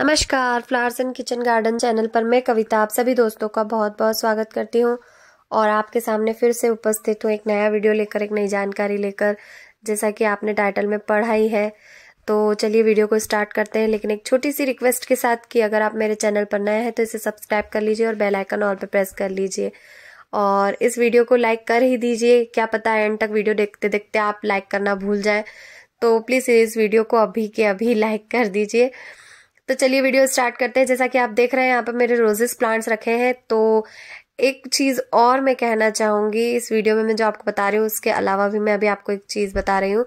नमस्कार flowers and kitchen garden channel पर मैं कविता आप सभी दोस्तों का बहुत बहुत स्वागत करती हूँ और आपके सामने फिर से उपस्थित हूँ एक नया वीडियो लेकर एक नई जानकारी लेकर जैसा कि आपने टाइटल में पढ़ा ही है तो चलिए वीडियो को स्टार्ट करते हैं लेकिन एक छोटी सी रिक्वेस्ट के साथ कि अगर आप मेरे चैनल पर नए हैं तो इसे सब्सक्राइब कर लीजिए और बेलाइकन और ऑल पर प्रेस कर लीजिए और इस वीडियो को लाइक कर ही दीजिए क्या पता है एंड तक वीडियो देखते देखते आप लाइक करना भूल जाए तो प्लीज़ इस वीडियो को अभी के अभी लाइक कर दीजिए तो चलिए वीडियो स्टार्ट करते हैं जैसा कि आप देख रहे हैं यहाँ पर मेरे रोजेस प्लांट्स रखे हैं तो एक चीज़ और मैं कहना चाहूँगी इस वीडियो में मैं जो आपको बता रही हूँ उसके अलावा भी मैं अभी आपको एक चीज़ बता रही हूँ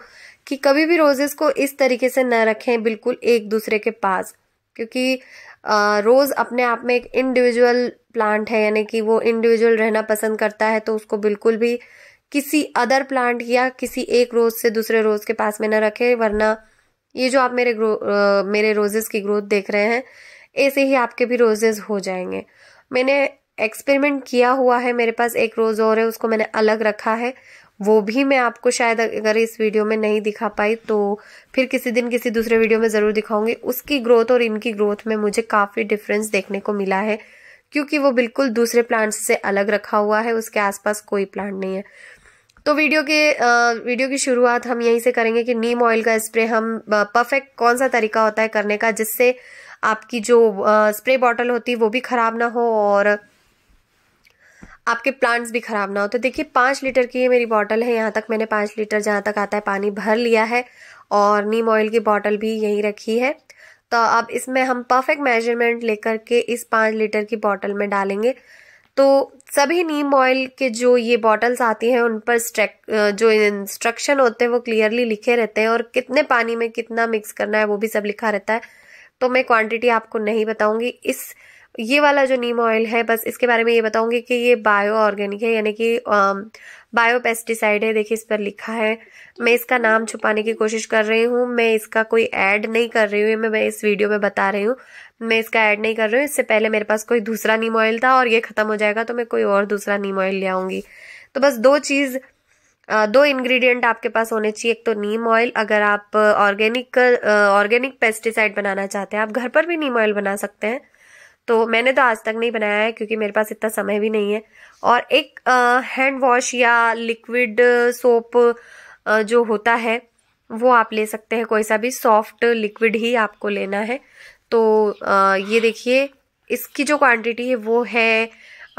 कि कभी भी रोजेस को इस तरीके से न रखें बिल्कुल एक दूसरे के पास क्योंकि रोज़ अपने आप में एक इंडिविजुअल प्लांट है यानी कि वो इंडिविजुअल रहना पसंद करता है तो उसको बिल्कुल भी किसी अदर प्लांट या किसी एक रोज़ से दूसरे रोज़ के पास में न रखे वरना ये जो आप मेरे ग्रो आ, मेरे रोजेस की ग्रोथ देख रहे हैं ऐसे ही आपके भी रोजेस हो जाएंगे मैंने एक्सपेरिमेंट किया हुआ है मेरे पास एक रोज और है उसको मैंने अलग रखा है वो भी मैं आपको शायद अगर इस वीडियो में नहीं दिखा पाई तो फिर किसी दिन किसी दूसरे वीडियो में ज़रूर दिखाऊंगी उसकी ग्रोथ और इनकी ग्रोथ में मुझे काफ़ी डिफरेंस देखने को मिला है क्योंकि वो बिल्कुल दूसरे प्लांट्स से अलग रखा हुआ है उसके आसपास कोई प्लांट नहीं है तो वीडियो के वीडियो की शुरुआत हम यहीं से करेंगे कि नीम ऑयल का स्प्रे हम परफेक्ट कौन सा तरीका होता है करने का जिससे आपकी जो स्प्रे बॉटल होती है वो भी ख़राब ना हो और आपके प्लांट्स भी ख़राब ना हो तो देखिए पाँच लीटर की ये मेरी बॉटल है यहाँ तक मैंने पाँच लीटर जहाँ तक आता है पानी भर लिया है और नीम ऑयल की बॉटल भी यहीं रखी है तो अब इसमें हम परफेक्ट मेजरमेंट लेकर के इस पाँच लीटर की बॉटल में डालेंगे तो सभी नीम ऑयल के जो ये बॉटल्स आती हैं उन पर जो इंस्ट्रक्शन होते हैं वो क्लियरली लिखे रहते हैं और कितने पानी में कितना मिक्स करना है वो भी सब लिखा रहता है तो मैं क्वांटिटी आपको नहीं बताऊंगी इस ये वाला जो नीम ऑयल है बस इसके बारे में ये बताऊंगी कि ये बायो ऑर्गेनिक है यानी कि बायो पेस्टिसाइड है देखिए इस पर लिखा है मैं इसका नाम छुपाने की कोशिश कर रही हूँ मैं इसका कोई ऐड नहीं कर रही हूँ मैं, मैं इस वीडियो में बता रही हूँ मैं इसका ऐड नहीं कर रही हूँ इससे पहले मेरे पास कोई दूसरा नीम ऑयल था और ये ख़त्म हो जाएगा तो मैं कोई और दूसरा नीम ऑयल ले आऊँगी तो बस दो चीज़ दो इंग्रेडिएंट आपके पास होने चाहिए एक तो नीम ऑयल अगर आप ऑर्गेनिक ऑर्गेनिक पेस्टिसाइड बनाना चाहते हैं आप घर पर भी नीम ऑयल बना सकते हैं तो मैंने तो आज तक नहीं बनाया है क्योंकि मेरे पास इतना समय भी नहीं है और एक हैंड वॉश या लिक्विड सोप जो होता है वो आप ले सकते हैं कोई सा भी सॉफ्ट लिक्विड ही आपको लेना है तो आ, ये देखिए इसकी जो क्वांटिटी है वो है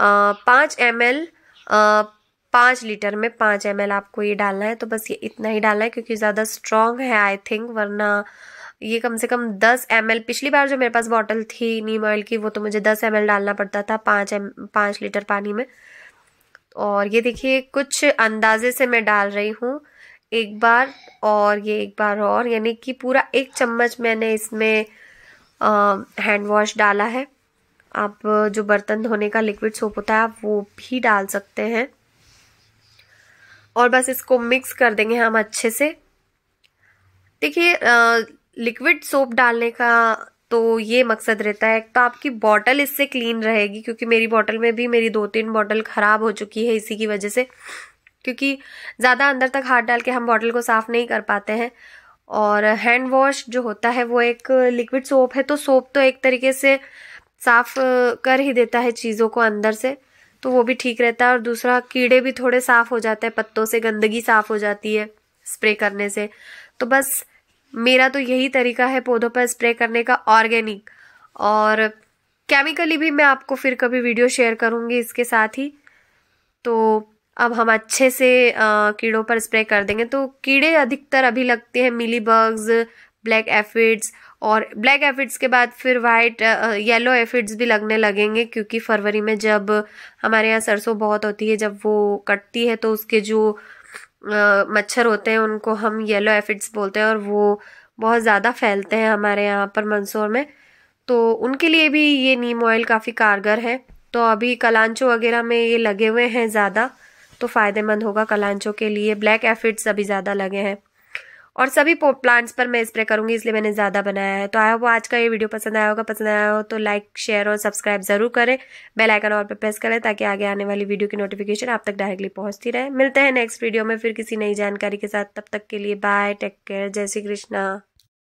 पाँच एम एल पाँच लीटर में पाँच एम आपको ये डालना है तो बस ये इतना ही डालना है क्योंकि ज़्यादा स्ट्रॉन्ग है आई थिंक वरना ये कम से कम दस एम पिछली बार जो मेरे पास बॉटल थी नीम ऑयल की वो तो मुझे दस एम डालना पड़ता था पाँच एम पाँच लीटर पानी में और ये देखिए कुछ अंदाजे से मैं डाल रही हूँ एक बार और ये एक बार और यानी कि पूरा एक चम्मच मैंने इसमें हैंड वॉश डाला है आप जो बर्तन धोने का लिक्विड सोप होता है आप वो भी डाल सकते हैं और बस इसको मिक्स कर देंगे हम अच्छे से देखिए लिक्विड सोप डालने का तो ये मकसद रहता है तो आपकी बॉटल इससे क्लीन रहेगी क्योंकि मेरी बॉटल में भी मेरी दो तीन बॉटल ख़राब हो चुकी है इसी की वजह से क्योंकि ज़्यादा अंदर तक हाथ डाल के हम बॉटल को साफ़ नहीं कर पाते हैं और हैंड वॉश जो होता है वो एक लिक्विड सोप है तो सोप तो एक तरीके से साफ़ कर ही देता है चीज़ों को अंदर से तो वो भी ठीक रहता है और दूसरा कीड़े भी थोड़े साफ़ हो जाते हैं पत्तों से गंदगी साफ़ हो जाती है स्प्रे करने से तो बस मेरा तो यही तरीका है पौधों पर स्प्रे करने का ऑर्गेनिक और केमिकली भी मैं आपको फिर कभी वीडियो शेयर करूँगी इसके साथ ही तो अब हम अच्छे से आ, कीड़ों पर स्प्रे कर देंगे तो कीड़े अधिकतर अभी लगते हैं मिली बग्स ब्लैक एफिड्स और ब्लैक एफिड्स के बाद फिर वाइट येलो एफिड्स भी लगने लगेंगे क्योंकि फरवरी में जब हमारे यहाँ सरसों बहुत होती है जब वो कटती है तो उसके जो मच्छर होते हैं उनको हम येलो एफिड्स बोलते हैं और वो बहुत ज़्यादा फैलते हैं हमारे यहाँ पर मंदसौर में तो उनके लिए भी ये नीम ऑयल काफ़ी कारगर है तो अभी कलांचो वगैरह में ये लगे हुए हैं ज़्यादा तो फ़ायदेमंद होगा कलांचो के लिए ब्लैक एफिड्स अभी ज़्यादा लगे हैं और सभी प्लांट्स पर मैं स्प्रे करूंगी इसलिए मैंने ज़्यादा बनाया है तो आया वो आज का ये वीडियो पसंद आया होगा पसंद आया हो तो लाइक शेयर और सब्सक्राइब ज़रूर करें बेल आइकन और पर प्रेस करें ताकि आगे आने वाली वीडियो की नोटिफिकेशन आप तक डायरेक्टली पहुंचती रहे मिलते हैं नेक्स्ट वीडियो में फिर किसी नई जानकारी के साथ तब तक के लिए बाय टेक केयर जय श्री कृष्णा